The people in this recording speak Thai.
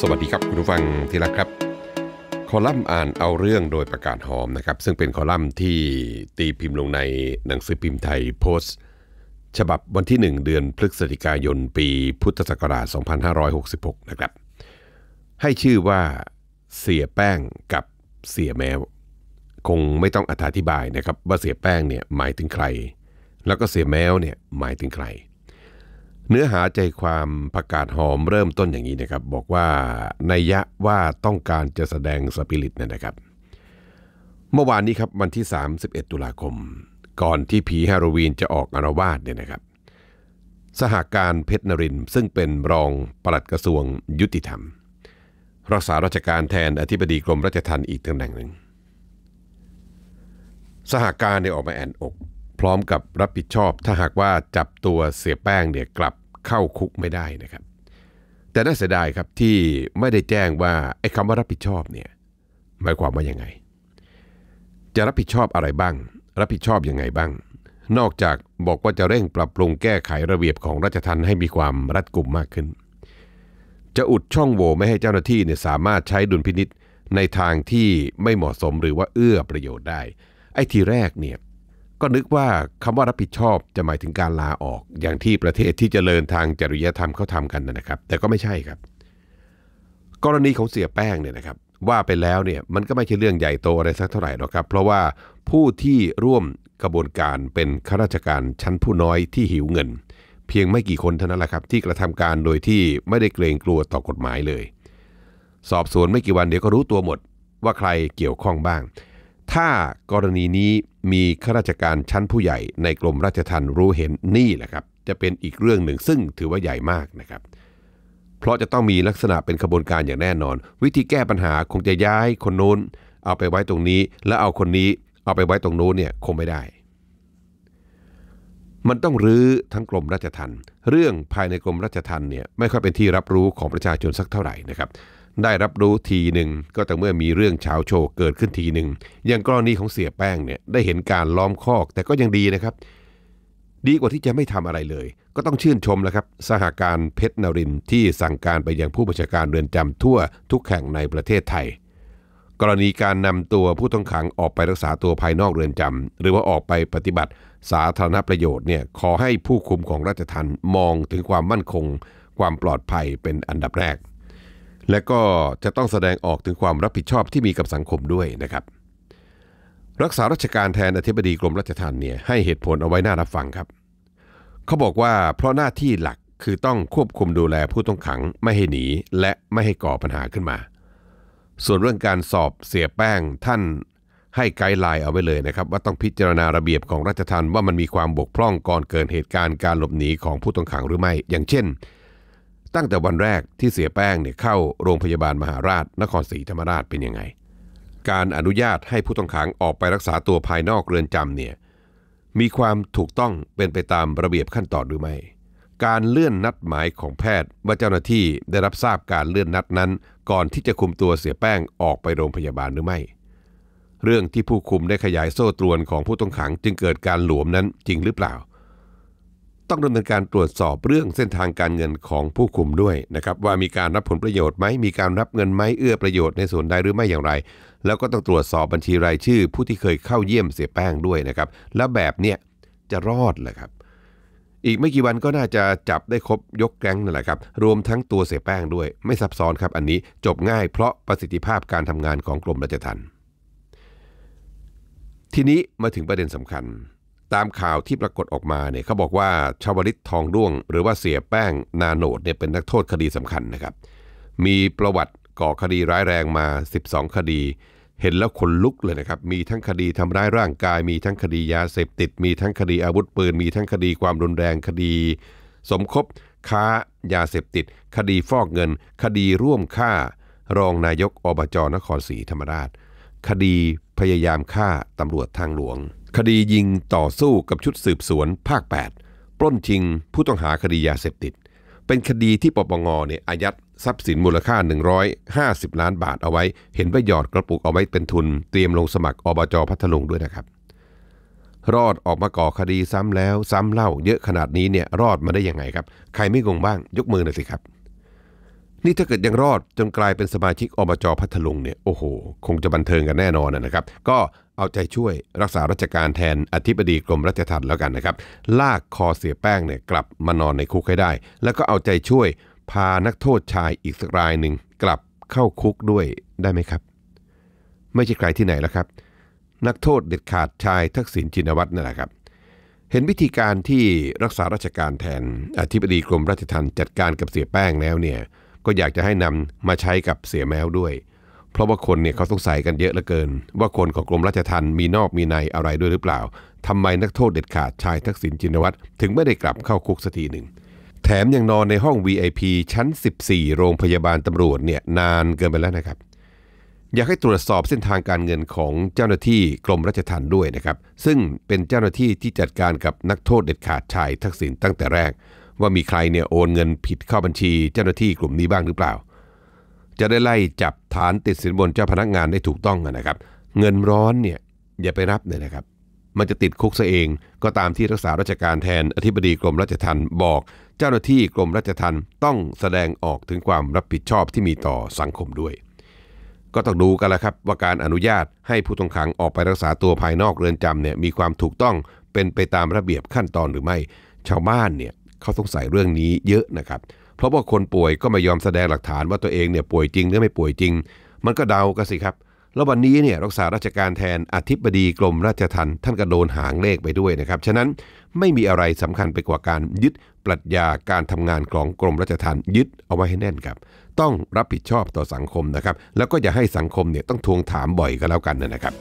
สวัสดีครับ คุณผู้ฟัง ที่รักครับ คอลัมน์อ่านเอาเรื่องโดยประกาศหอมนะครับซึ่งเป็นคอลัมน์ที่ตีพิมพ์ลงในหนังสือพิมพ์ไทยโพสต์ ฉบับวันที่ 1 เดือนพฤศจิกายน ปีพุทธศักราช2566นะครับให้ชื่อว่าเสียแป้งกับเสียแมวคงไม่ต้องอธิบายนะครับว่าเสียแป้งเนี่ยหมายถึงใคร แล้วก็เสียแมวเนี่ยหมายถึงใครเนื้อหาใจความประกาศหอมเริ่มต้นอย่างนี้นะครับบอกว่าในยยะว่าต้องการจะแสดงสปิริตเนี่ยนะครับ เมื่อวานนี้ครับวันที่ 31 ตุลาคม ก่อนที่ผีฮาโลวีนจะออกอารวาสเนี่ยนะครับ สหาการเพชรนรินซึ่งเป็นรองปลัดกระทรวงยุติธรรม รักษาราชการแทนอธิบดีกรมราชทัณฑ์อีกตำแหน่งหนึ่ง สหาการเนี่ยออกมาแอนอกพร้อมกับรับผิดชอบถ้าหากว่าจับตัวเสียแป้งเนี่ยกลับเข้าคุกไม่ได้นะครับ แต่น่าเสียดายครับที่ไม่ได้แจ้งว่าไอ้คำว่ารับผิดชอบเนี่ยหมายความว่า ยังไง จะรับผิดชอบอะไรบ้าง รับผิดชอบยังไงบ้าง นอกจากบอกว่าจะเร่งปรับปรุงแก้ไขระเบียบของราชทันให้มีความรัดกุมมากขึ้น จะอุดช่องโหว่ไม่ให้เจ้าหน้าที่เนี่ยสามารถใช้ดุลพินิษในทางที่ไม่เหมาะสมหรือว่าเอื้อประโยชน์ได้ไอ้ทีแรกเนี่ยก็นึกว่าคำว่ารับผิดชอบจะหมายถึงการลาออก อย่างที่ประเทศที่จเจริญทางจริยธรรมเขาทำกันนะครับ แต่ก็ไม่ใช่ครับ กรณีของเสียแป้งเนี่ยนะครับ ว่าไปแล้วเนี่ยมันก็ไม่ใช่เรื่องใหญ่โตอะไรสักเท่าไหร่หรอกครับเพราะว่าผู้ที่ร่วมกระบวนการเป็นข้าราชการชั้นผู้น้อยที่หิวเงิน เพียงไม่กี่คนเท่านั้นแหละครับที่กระทำการโดยที่ไม่ได้เกรงกลัวต่อกฎหมายเลย สอบสวนไม่กี่วันเดี๋ยวก็รู้ตัวหมด ว่าใครเกี่ยวข้องบ้างถ้ากรณีนี้มีข้าราชการชั้นผู้ใหญ่ในกรมราชทัณฑ์รู้เห็นนี่แหละครับ จะเป็นอีกเรื่องหนึ่งซึ่งถือว่าใหญ่มากนะครับ เพราะจะต้องมีลักษณะเป็นขบวนการอย่างแน่นอน วิธีแก้ปัญหาคงจะย้ายคนโน้น เอาไปไว้ตรงนี้ แล้วเอาคนนี้เอาไปไว้ตรงโน้นเนี่ยคงไม่ได้ มันต้องรื้อทั้งกรมราชทัณฑ์เรื่องภายในกรมราชทัณฑ์เนี่ยไม่ค่อยเป็นที่รับรู้ของประชาชนสักเท่าไหร่นะครับได้รับรู้ทีหนึ่ง ก็ต่เมื่อมีเรื่องชาวโชกเกิดขึ้นทีหนึ่งอย่างกรณีของเสียแป้งเนี่ยได้เห็นการล้อมคอกแต่ก็ยังดีนะครับ ดีกว่าที่จะไม่ทำอะไรเลย ก็ต้องชื่นชมแล้วครับ สหาการเพชรนรินที่สั่งการไปยังผู้บัญชาการเรือนจำทั่วทุกแห่งในประเทศไทย กรณีการนำตัวผู้ต้องขังออกไปรักษาตัวภายนอกเรือนจำ หรือว่าออกไปปฏิบัติสาธารณประโยชน์เนี่ยขอให้ผู้คุมของราชทัณฑ์มองถึงความมั่นคง ความปลอดภัยเป็นอันดับแรกและก็จะต้องแสดงออกถึงความรับผิดชอบที่มีกับสังคมด้วยนะครับ รักษาราชการแทนอธิบดีกรมรัชทัณฑ์เนี่ยให้เหตุผลเอาไว้น่ารับฟังครับเขาบอกว่าเพราะหน้าที่หลักคือต้องควบคุมดูแลผู้ต้องขัง ไม่ให้หนี และไม่ให้ก่อปัญหาขึ้นมา ส่วนเรื่องการสอบเสียแป้ง ท่านให้ไกด์ไลน์เอาไว้เลยนะครับ ว่าต้องพิจารณาระเบียบของรัชทันว่ามันมีความบกพร่องก่อนเกิดเหตุการณ์การหลบหนีของผู้ต้องขังหรือไม่ อย่างเช่นตั้งแต่วันแรกที่เสียแป้งเนี่ยเข้าโรงพยาบาลมหาราชนครศรีธรรมราชเป็นยังไง การอนุญาตให้ผู้ต้องขังออกไปรักษาตัวภายนอกเรือนจำเนี่ย มีความถูกต้องเป็นไปตามระเบียบขั้นตอนหรือไม่ การเลื่อนนัดหมายของแพทย์ว่าเจ้าหน้าที่ได้รับทราบการเลื่อนนัดนั้นก่อนที่จะคุมตัวเสียแป้งออกไปโรงพยาบาลหรือไม่ เรื่องที่ผู้คุมได้ขยายโซ่ตรวนของผู้ต้องขังจึงเกิดการหลวมนั้นจริงหรือเปล่าต้องดำเนินการตรวจสอบเรื่องเส้นทางการเงินของผู้คุมด้วยนะครับว่ามีการรับผลประโยชน์ไหมมีการรับเงินไหมเอื้อประโยชน์ในส่วนใดหรือไม่อย่างไร แล้วก็ต้องตรวจสอบบัญชีรายชื่อผู้ที่เคยเข้าเยี่ยมเสียแป้งด้วยนะครับแล้วแบบเนี้ยจะรอดเหรอครับ อีกไม่กี่วันก็น่าจะจับได้ครบยกแก๊งนั่นแหละครับรวมทั้งตัวเสียแป้งด้วยไม่ซับซ้อนครับอันนี้จบง่ายเพราะประสิทธิภาพการทำงานของกรมราชทัณฑ์ทีนี้มาถึงประเด็นสำคัญตามข่าวที่ปรากฏออกมาเนี่ยเขาบอกว่าชาวลิตทองร่วง หรือว่าเสียแป้งนาโนดเนี่ยเป็นนักโทษคดีสำคัญนะครับ มีประวัติก่อคดีร้ายแรงมา 12 คดี เห็นแล้วขนลุกเลยนะครับมีทั้งคดีทำร้ายร่างกาย มีทั้งคดียาเสพติดมีทั้งคดีอาวุธปืน มีทั้งคดีความรุนแรงคดี สมคบค้ายาเสพติด คดีฟอกเงิน คดีร่วมฆ่า รองนายกอบจนครศรีธรรมราช คดีพยายามฆ่าตำรวจทางหลวงคดียิงต่อสู้กับชุดสืบสวนภาค 8ปล้นชิง ผู้ต้องหาคดียาเสพติด เป็นคดีที่ปปงเนี่ยอายัดทรัพย์สินมูลค่า 150 ล้านบาทเอาไว้ เห็นว่าหยอดกระปุกเอาไว้เป็นทุน เตรียมลงสมัครอบจพัทลุงด้วยนะครับ รอดออกมาก่อคดีซ้ำแล้ว ซ้ำเล่า เยอะขนาดนี้เนี่ยรอดมาได้ยังไงครับ ใครไม่งงบ้างยกมือหน่อยสิครับ นี่ถ้าเกิดยังรอดจนกลายเป็นสมาชิกอบจพัทลุงเนี่ยโอ้โห คงจะบันเทิงกันแน่นอนนะครับก็เอาใจช่วยรักษาราชการแทนอธิบดีกรมรัชทัณฑ์แล้วกันนะครับ ลากคอเสียแป้งเนี่ยกลับมานอนในคุกให้ได้ แล้วก็เอาใจช่วยพานักโทษชายอีกสักรายหนึ่งกลับเข้าคุกด้วยได้ไหมครับ ไม่ใช่ใครที่ไหนแล้วครับ นักโทษเด็ดขาดชายทักษิณชินวัตรนั่นแหละครับเห็นวิธีการที่รักษาราชการแทนอธิบดีกรมรัชทัณฑ์จัดการกับเสียแป้งแล้วเนี่ยก็อยากจะให้นำมาใช้กับเสียแมวด้วยเพราะว่าคนเนี่ยเขาสงสัยกันเยอะเหลือเกินว่าคนของกรมราชทัณฑ์มีนอกมีในอะไรด้วยหรือเปล่า ทำไมนักโทษเด็ดขาดชายทักษิณจินวัตร ถึงไม่ได้กลับเข้าคุกสักทีหนึ่ง แถมยังนอนในห้อง VIP ชั้น 14 โรงพยาบาลตำรวจเนี่ยนานเกินไปแล้วนะครับ อยากให้ตรวจสอบเส้นทางการเงินของเจ้าหน้าที่กรมราชทัณฑ์ด้วยนะครับซึ่งเป็นเจ้าหน้าที่ที่จัดการกับนักโทษเด็ดขาดชายทักษิณตั้งแต่แรก ว่ามีใครเนี่ยโอน เงินผิดเข้าบัญชี เจ้าหน้าที่กลุ่มนี้บ้างหรือเปล่าจะได้ไล่จับฐานติดสินบนเจ้าพนักงานได้ถูกต้องนะครับ เงินร้อนเนี่ยอย่าไปรับเลยนะครับ มันจะติดคุกซะเอง ก็ตามที่รักษาราชการแทนอธิบดีกรมราชทัณฑ์บอก เจ้าหน้าที่กรมราชทัณฑ์ต้องแสดงออกถึงความรับผิดชอบที่มีต่อสังคมด้วย ก็ต้องดูกันละครับว่าการอนุญาตให้ผู้ต้องขังออกไปรักษาตัวภายนอกเรือนจำเนี่ย มีความถูกต้องเป็นไปตามระเบียบขั้นตอนหรือไม่ ชาวบ้านเนี่ยเขาสงสัยเรื่องนี้เยอะนะครับเเพราะว่าคนป่วยก็ไม่ยอมแสดงหลักฐานว่าตัวเองเนี่ยป่วยจริง หรือไม่ป่วยจริง มันก็เดากันสิครับ แล้ววันนี้เนี่ยรักษาราชการแทนอธิบดีกรมราชทัณฑ์ท่านก็โดนหางเลขไปด้วยนะครับฉะนั้นไม่มีอะไรสำคัญไปกว่าการยึดปรัชญาการทำงานของกรมราชทัณฑ์ยึดเอาไว้ให้แน่นครับ ต้องรับผิดชอบต่อสังคมนะครับแล้วก็อย่าให้สังคมเนี่ยต้องทวงถามบ่อยก็แล้วกันนะครับ